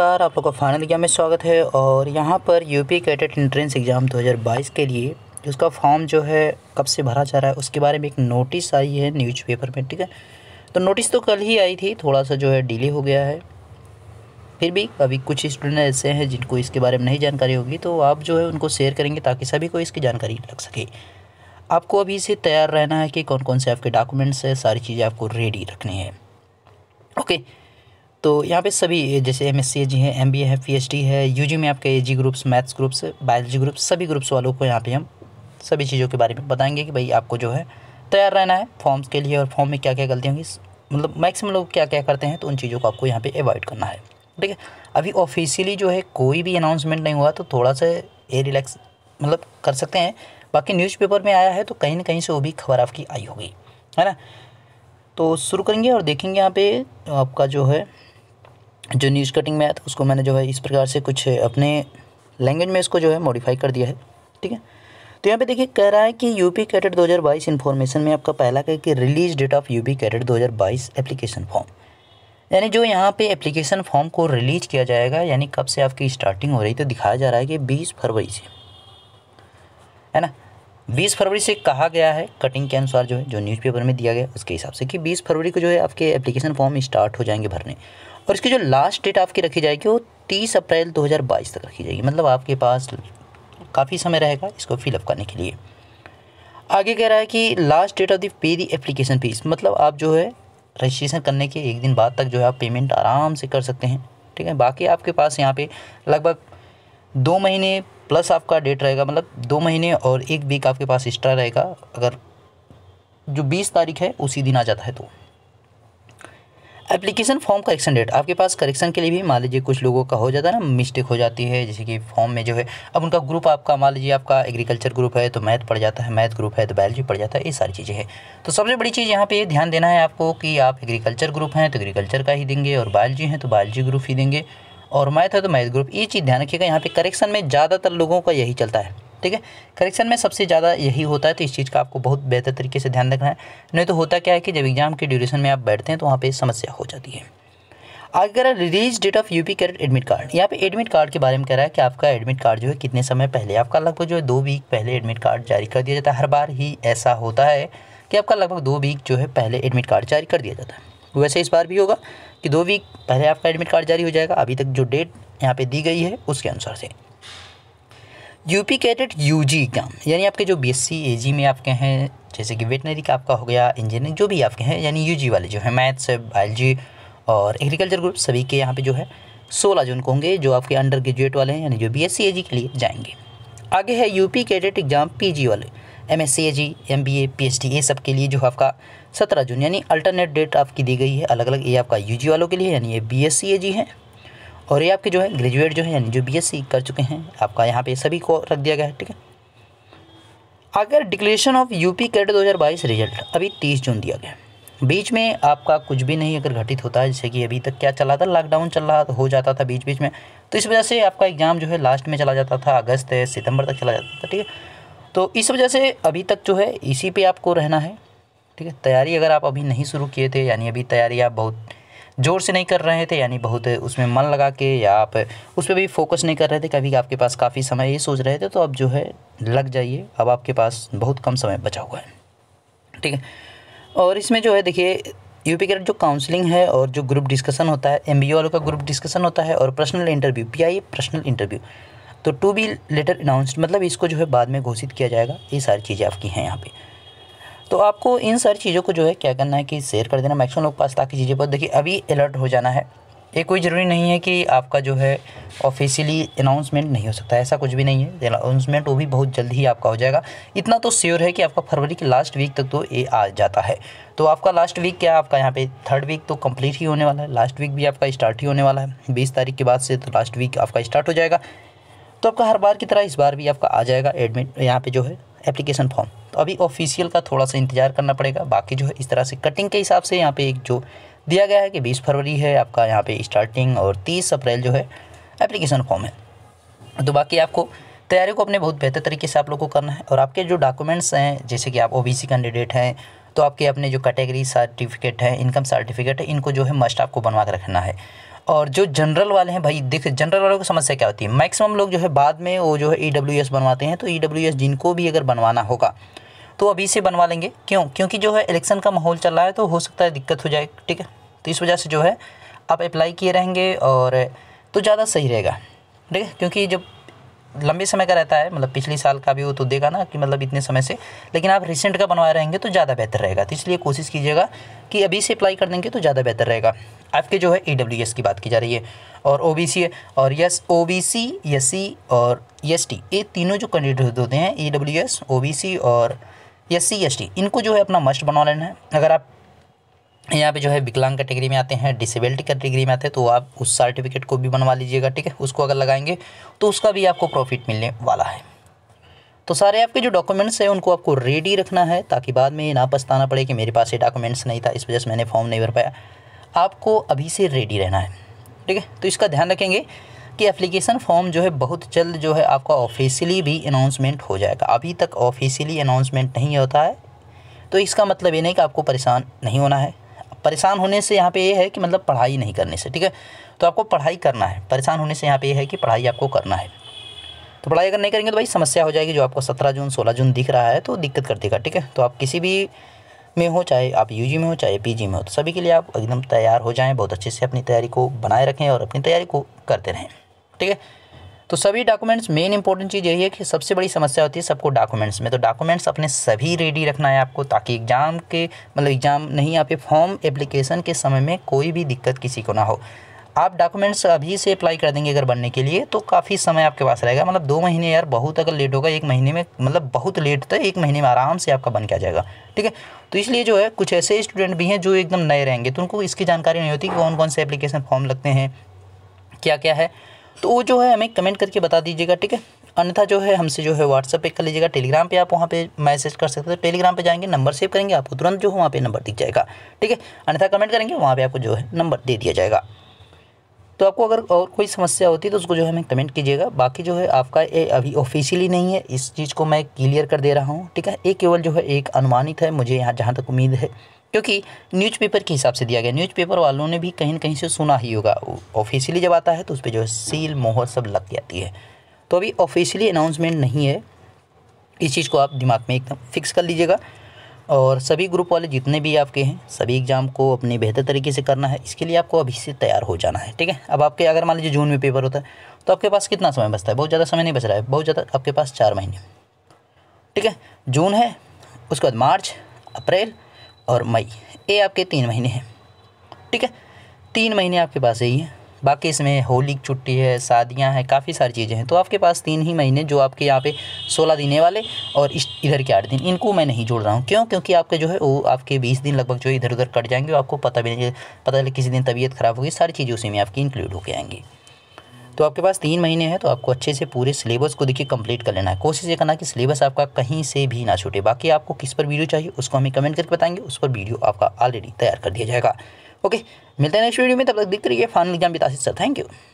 नमस्कार आप लोगों का फाइनल एग्जाम में स्वागत है और यहाँ पर यूपी कैडेट एंट्रेंस एग्ज़ाम 2022 के लिए उसका फॉर्म जो है कब से भरा जा रहा है उसके बारे में एक नोटिस आई है न्यूज़पेपर में ठीक है तो नोटिस तो कल ही आई थी थोड़ा सा जो है डिले हो गया है फिर भी अभी कुछ स्टूडेंट ऐसे हैं जिनको इसके बारे में नहीं जानकारी होगी तो आप जो है उनको शेयर करेंगे ताकि सभी को इसकी जानकारी लग सके आपको अभी से तैयार रहना है कि कौन कौन से आपके डॉक्यूमेंट्स है सारी चीज़ें आपको रेडी रखनी है ओके okay. तो यहाँ पे सभी जैसे एम एस जी है एम बी ए है पी एच डी है यू जी में आपके A G groups maths groups biology groups सभी ग्रुप्स वालों को यहाँ पे हम सभी चीज़ों के बारे में बताएंगे कि भाई आपको जो है तैयार रहना है फॉर्म्स के लिए और फॉर्म में क्या क्या गलतियाँ होंगी मतलब मैक्सिमम लोग क्या क्या करते हैं तो उन चीज़ों को आपको यहाँ पर अवॉइड करना है ठीक है अभी ऑफिशियली जो है कोई भी अनाउंसमेंट नहीं हुआ तो थोड़ा सा ये रिलैक्स मतलब कर सकते हैं बाकी न्यूज़पेपर में आया है तो कहीं ना कहीं से वो भी खबर आपकी आई होगी है ना तो शुरू करेंगे और देखेंगे यहाँ पे आपका जो है जो न्यूज़ कटिंग में आया था उसको मैंने जो है इस प्रकार से कुछ अपने लैंग्वेज में इसको जो है मॉडिफाई कर दिया है ठीक है तो यहाँ पे देखिए कह रहा है कि यूपी कैडेट 2022 इन्फॉर्मेशन में आपका पहला कह कि release date of UP cadet 2022 application form यानी जो यहाँ पे एप्लीकेशन फॉर्म को रिलीज किया जाएगा यानी कब से आपकी स्टार्टिंग हो रही तो दिखाया जा रहा है कि बीस फरवरी से है ना बीस फरवरी से कहा गया है कटिंग के अनुसार जो है जो न्यूज़पेपर में दिया गया उसके हिसाब से कि बीस फरवरी को जो है आपके एप्लीकेशन फॉर्म स्टार्ट हो जाएंगे भरने और इसकी जो लास्ट डेट आपकी रखी जाएगी वो तीस अप्रैल 2022 तक रखी जाएगी मतलब आपके पास काफ़ी समय रहेगा इसको फिलअप करने के लिए आगे कह रहा है कि last date of the pay the application fees मतलब आप जो है रजिस्ट्रेशन करने के एक दिन बाद तक जो है आप पेमेंट आराम से कर सकते हैं ठीक है बाकी आपके पास यहाँ पे लगभग दो महीने प्लस आपका डेट रहेगा मतलब दो महीने और एक वीक आपके पास एक्स्ट्रा रहेगा अगर जो बीस तारीख है उसी दिन आ जाता है तो एप्लीकेशन फॉर्म करेक्शन डेट आपके पास करेक्शन के लिए भी मान लीजिए कुछ लोगों का हो जाता है ना मिस्टेक हो जाती है जैसे कि फॉर्म में जो है अब उनका ग्रुप आपका मान लीजिए आपका एग्रीकल्चर ग्रुप है तो मैथ पड़ जाता है मैथ ग्रुप है तो बायोलॉजी पड़ जाता है ये सारी चीज़ें हैं तो सबसे बड़ी चीज़ यहाँ पर यह ध्यान देना है आपको कि आप एग्रीकल्चर ग्रुप हैं तो एग्रीकल्चर का ही देंगे और बायोलॉजी हैं तो बायोलॉजी ग्रुप ही देंगे और मैथ है तो मैथ ग्रुप ये चीज़ ध्यान रखिएगा यहाँ पर करेक्शन में ज़्यादातर लोगों का यही चलता है ठीक है करेक्शन में सबसे ज़्यादा यही होता है तो इस चीज़ का आपको बहुत बेहतर तरीके से ध्यान रखना है नहीं तो होता क्या है कि जब एग्ज़ाम के ड्यूरेशन में आप बैठते हैं तो वहाँ पर समस्या हो जाती है अगर release date of UP cadet admit card यहाँ पे एडमिट कार्ड के बारे में कह रहा है कि आपका एडमिट कार्ड जो है कितने समय पहले आपका लगभग जो है दो वीक पहले एडमिट कार्ड जारी कर दिया जाता है हर बार ही ऐसा होता है कि आपका लगभग दो वीक जो है पहले एडमिट कार्ड जारी कर दिया जाता है वैसे इस बार भी होगा कि दो वीक पहले आपका एडमिट कार्ड जारी हो जाएगा अभी तक जो डेट यहाँ पर दी गई है उसके अनुसार से यूपी कैडेट यूजी का यानी आपके जो बीएससी एजी में आपके हैं जैसे कि वेटनरी का आपका हो गया इंजीनियरिंग जो भी आपके हैं यानी यूजी वाले जो हैं मैथ्स बायोलॉजी और एग्रीकल्चर ग्रुप सभी के यहाँ पे जो है सोलह जून को होंगे जो आपके अंडर ग्रेजुएट वाले हैं यानी जो बी एस के लिए जाएंगे आगे है पी कैडेट एग्ज़ाम जी वाले M S G M B A P H D ये सब के लिए जो आपका सत्रह जून यानी अल्टरनेट डेट आपकी दी गई है अलग अलग ये आपका यू जी वालों के लिए यानी ये बी एस सी ए जी है और ये आपके जो है ग्रेजुएट जो है यानी जो बीएससी कर चुके हैं आपका यहाँ पे सभी को रख दिया गया है ठीक है अगर declaration of UP cadet 2022 result अभी तीस जून दिया गया बीच में आपका कुछ भी नहीं अगर घटित होता है जैसे कि अभी तक क्या चला था लॉकडाउन चल रहा हो जाता था बीच बीच में तो इस वजह से आपका एग्ज़ाम जो है लास्ट में चला जाता था अगस्त है सितंबर तक चला जाता था ठीक है तो इस वजह से अभी तक जो है इसी पे आपको रहना है ठीक है तैयारी अगर आप अभी नहीं शुरू किए थे यानी अभी तैयारी आप बहुत ज़ोर से नहीं कर रहे थे यानी बहुत उसमें मन लगा के या आप उस पर भी फोकस नहीं कर रहे थे कभी आपके पास काफ़ी समय ये सोच रहे थे तो अब जो है लग जाइए अब आपके पास बहुत कम समय बचा हुआ है ठीक है और इसमें जो है देखिए यूपी के जो काउंसलिंग है और जो ग्रुप डिस्कशन होता है एम वालों का ग्रुप डिस्कशन होता है और personal interview P personal interview तो टू बी लेटर अनाउंसड मतलब इसको जो है बाद में घोषित किया जाएगा ये सारी चीज़ें आपकी हैं यहाँ पर तो आपको इन सारी चीज़ों को जो है क्या करना है कि शेयर कर देना मैक्सिमम लोग पास ताकि चीज़ें पर देखिए अभी अलर्ट हो जाना है ये कोई ज़रूरी नहीं है कि आपका जो है ऑफिशियली अनाउंसमेंट नहीं हो सकता ऐसा कुछ भी नहीं है अनाउंसमेंट वो भी बहुत जल्द ही आपका हो जाएगा इतना तो श्योर है कि आपका फरवरी के लास्ट वीक तक तो ये आ जाता है तो आपका लास्ट वीक क्या आपका यहाँ पे थर्ड वीक तो कंप्लीट ही होने वाला है लास्ट वीक भी आपका स्टार्ट ही होने वाला है बीस तारीख के बाद से तो लास्ट वीक आपका स्टार्ट हो जाएगा तो आपका हर बार की तरह इस बार भी आपका आ जाएगा एडमिट यहाँ पर जो है एप्लीकेशन फॉर्म तो अभी ऑफिशियल का थोड़ा सा इंतज़ार करना पड़ेगा बाकी जो है इस तरह से कटिंग के हिसाब से यहाँ पे एक जो दिया गया है कि 20 फरवरी है आपका यहाँ पे स्टार्टिंग और 30 अप्रैल जो है एप्लीकेशन फॉर्म है तो बाकी आपको तैयारी को अपने बहुत बेहतर तरीके से आप लोग को करना है और आपके जो डॉक्यूमेंट्स हैं जैसे कि आप ओ कैंडिडेट हैं तो आपके अपने जो कैटेगरी सर्टिफिकेट हैं इनकम सर्टिफिकेट है इनको जो है मस्ट आपको बनवा कर रखना है और जो जनरल वाले हैं भाई देख जनरल वालों की समस्या क्या होती है मैक्सिमम लोग जो है बाद में वो जो है ई e बनवाते हैं तो ई e जिनको भी अगर बनवाना होगा तो अभी से बनवा लेंगे क्यों क्योंकि जो है इलेक्शन का माहौल चल रहा है तो हो सकता है दिक्कत हो जाए ठीक है तो इस वजह से जो है आप अप्लाई किए रहेंगे और तो ज़्यादा सही रहेगा ठीक है क्योंकि जब लंबे समय का रहता है मतलब पिछले साल का भी हो तो देगा ना कि मतलब इतने समय से लेकिन आप रिसेंट का बनवाए रहेंगे तो ज़्यादा बेहतर रहेगा तो इसलिए कोशिश कीजिएगा कि अभी से अप्लाई कर देंगे तो ज़्यादा बेहतर रहेगा आपके जो है ई की बात की जा रही है और ओ है और यस ओ बी सी और एस ये तीनों जो कैंडिडेट होते हैं ई डब्ल्यू एस और एस सी e, इनको जो है अपना मस्ट बनवा लेना है अगर आप यहाँ पे जो है विकलांग कैटेगरी में आते हैं डिसेबिलिटी कैटेगरी में आते हैं तो आप उस सर्टिफिकेट को भी बनवा लीजिएगा ठीक है उसको अगर लगाएंगे तो उसका भी आपको प्रॉफिट मिलने वाला है तो सारे आपके जो डॉक्यूमेंट्स हैं उनको आपको रेडी रखना है ताकि बाद में ना पछताना पड़े कि मेरे पास ये डॉक्यूमेंट्स नहीं था इस वजह से मैंने फॉर्म नहीं भर पाया आपको अभी से रेडी रहना है ठीक है तो इसका ध्यान रखेंगे कि एप्लीकेशन फॉर्म जो है बहुत जल्द जो है आपका ऑफिशियली भी अनाउंसमेंट हो जाएगा अभी तक ऑफिशियली अनाउंसमेंट नहीं होता है तो इसका मतलब ये नहीं कि आपको परेशान नहीं होना है परेशान होने से यहाँ पे ये है कि मतलब पढ़ाई नहीं करने से ठीक है तो आपको पढ़ाई करना है परेशान होने से यहाँ पे ये है कि पढ़ाई आपको करना है तो पढ़ाई अगर नहीं करेंगे तो भाई समस्या हो जाएगी जो आपको सत्रह जून सोलह जून दिख रहा है तो दिक्कत कर देगा ठीक है तो आप किसी भी में हो चाहे आप यू में हो चाहे पी में हो तो सभी के लिए आप एकदम तैयार हो जाएँ बहुत अच्छे से अपनी तैयारी को बनाए रखें और अपनी तैयारी को करते रहें ठीक है तो सभी डॉक्यूमेंट्स मेन इंपॉर्टेंट चीज़ यही है कि सबसे बड़ी समस्या होती है सबको डॉक्यूमेंट्स में तो डॉक्यूमेंट्स अपने सभी रेडी रखना है आपको ताकि एग्ज़ाम के मतलब एग्ज़ाम नहीं आप फॉर्म एप्लीकेशन के समय में कोई भी दिक्कत किसी को ना हो आप डॉक्यूमेंट्स अभी से अप्लाई कर देंगे अगर बनने के लिए तो काफ़ी समय आपके पास रहेगा मतलब दो महीने यार बहुत अगर लेट होगा एक महीने में मतलब बहुत लेट तो एक महीने में आराम से आपका बन के आ जाएगा ठीक है तो इसलिए जो है कुछ ऐसे स्टूडेंट भी हैं जो एकदम नए रहेंगे तो उनको इसकी जानकारी नहीं होती कि कौन कौन से एप्लीकेशन फॉर्म लगते हैं क्या क्या है तो वो जो है हमें कमेंट करके बता दीजिएगा ठीक है अन्यथा जो है हमसे जो है व्हाट्सअप पे कर लीजिएगा टेलीग्राम पे आप वहाँ पे मैसेज कर सकते हो टेलीग्राम तो पे जाएंगे नंबर सेव करेंगे आपको तुरंत जो है वहाँ पे नंबर दिख जाएगा ठीक है अन्यथा कमेंट करेंगे वहाँ पे आपको जो है नंबर दे दिया जाएगा तो आपको अगर और कोई समस्या होती है तो उसको जो है हमें कमेंट कीजिएगा बाकी जो है आपका ये अभी ऑफिशियली नहीं है इस चीज़ को मैं क्लियर कर दे रहा हूँ ठीक है ये केवल जो है एक अनुमानित है मुझे यहाँ जहाँ तक उम्मीद है क्योंकि न्यूज़पेपर के हिसाब से दिया गया न्यूज़पेपर वालों ने भी कहीं ना कहीं से सुना ही होगा ऑफिशियली जब आता है तो उस पर जो है सील मोहर सब लग जाती है तो अभी ऑफिशियली अनाउंसमेंट नहीं है इस चीज़ को आप दिमाग में एकदम फिक्स कर लीजिएगा और सभी ग्रुप वाले जितने भी आपके हैं सभी एग्ज़ाम को अपने बेहतर तरीके से करना है इसके लिए आपको अभी से तैयार हो जाना है ठीक है अब आपके अगर मान लीजिए जून में पेपर होता है तो आपके पास कितना समय बचता है बहुत ज़्यादा समय नहीं बच रहा है बहुत ज़्यादा आपके पास चार महीने ठीक है जून है उसके बाद मार्च अप्रैल और मई ये आपके तीन महीने हैं ठीक है तीन महीने आपके पास यही है बाकी इसमें होली की छुट्टी है शादियां हैं काफ़ी सारी चीज़ें हैं तो आपके पास तीन ही महीने जो आपके यहाँ पे सोलह दिन वाले और इस इधर के आठ दिन इनको मैं नहीं जोड़ रहा हूँ क्यों क्योंकि आपके जो है वो आपके बीस दिन लगभग जो है इधर उधर कट जाएंगे आपको पता भी नहीं पता चले किसी दिन तबीयत ख़राब होगी सारी चीज़ें उसी में आपकी इंक्लूड होकर आएंगी तो आपके पास तीन महीने हैं तो आपको अच्छे से पूरे सिलेबस को देखिए कंप्लीट कर लेना है कोशिश ये करना कि सिलेबस आपका कहीं से भी ना छूटे बाकी आपको किस पर वीडियो चाहिए उसको हमें कमेंट करके बताएंगे उस पर वीडियो आपका ऑलरेडी तैयार कर दिया जाएगा ओके मिलते हैं नेक्स्ट वीडियो में तब तक दिख रही है फाइनल एग्जाम बिता सर थैंक यू